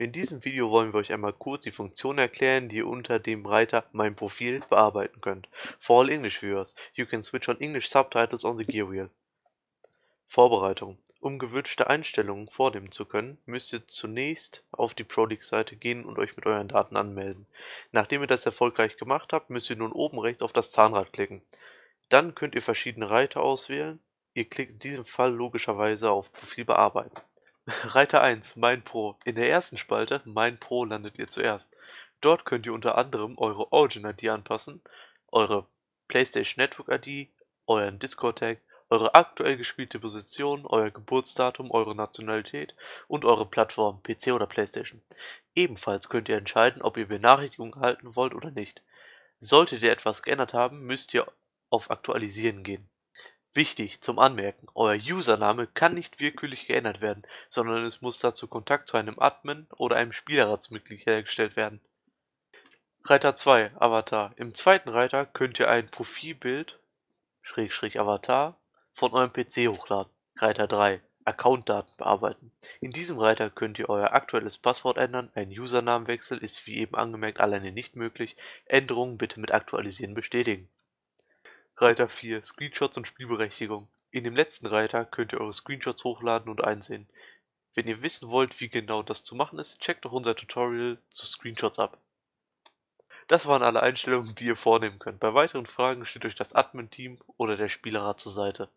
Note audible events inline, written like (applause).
In diesem Video wollen wir euch einmal kurz die Funktion erklären, die ihr unter dem Reiter Mein Profil bearbeiten könnt. For all English viewers, you can switch on English subtitles on the gear wheel. Vorbereitung. Um gewünschte Einstellungen vornehmen zu können, müsst ihr zunächst auf die Prolix-Seite gehen und euch mit euren Daten anmelden. Nachdem ihr das erfolgreich gemacht habt, müsst ihr nun oben rechts auf das Zahnrad klicken. Dann könnt ihr verschiedene Reiter auswählen. Ihr klickt in diesem Fall logischerweise auf Profil bearbeiten. (laughs) Reiter 1 Mein Pro. In der ersten Spalte Mein Pro landet ihr zuerst. Dort könnt ihr unter anderem eure Origin-ID anpassen, eure PlayStation Network-ID, euren Discord-Tag, eure aktuell gespielte Position, euer Geburtsdatum, eure Nationalität und eure Plattform, PC oder PlayStation. Ebenfalls könnt ihr entscheiden, ob ihr Benachrichtigungen erhalten wollt oder nicht. Solltet ihr etwas geändert haben, müsst ihr auf Aktualisieren gehen. Wichtig zum Anmerken, euer Username kann nicht willkürlich geändert werden, sondern es muss dazu Kontakt zu einem Admin oder einem Spielerratsmitglied hergestellt werden. Reiter 2 Avatar Im zweiten Reiter könnt ihr ein Profilbild Avatar von eurem PC hochladen. Reiter 3 Accountdaten bearbeiten. In diesem Reiter könnt ihr euer aktuelles Passwort ändern, ein Usernamenwechsel ist wie eben angemerkt alleine nicht möglich, Änderungen bitte mit Aktualisieren bestätigen. Reiter 4 Screenshots und Spielberechtigung. In dem letzten Reiter könnt ihr eure Screenshots hochladen und einsehen. Wenn ihr wissen wollt, wie genau das zu machen ist, checkt doch unser Tutorial zu Screenshots ab. Das waren alle Einstellungen, die ihr vornehmen könnt. Bei weiteren Fragen steht euch das Admin-Team oder der Spielerat zur Seite.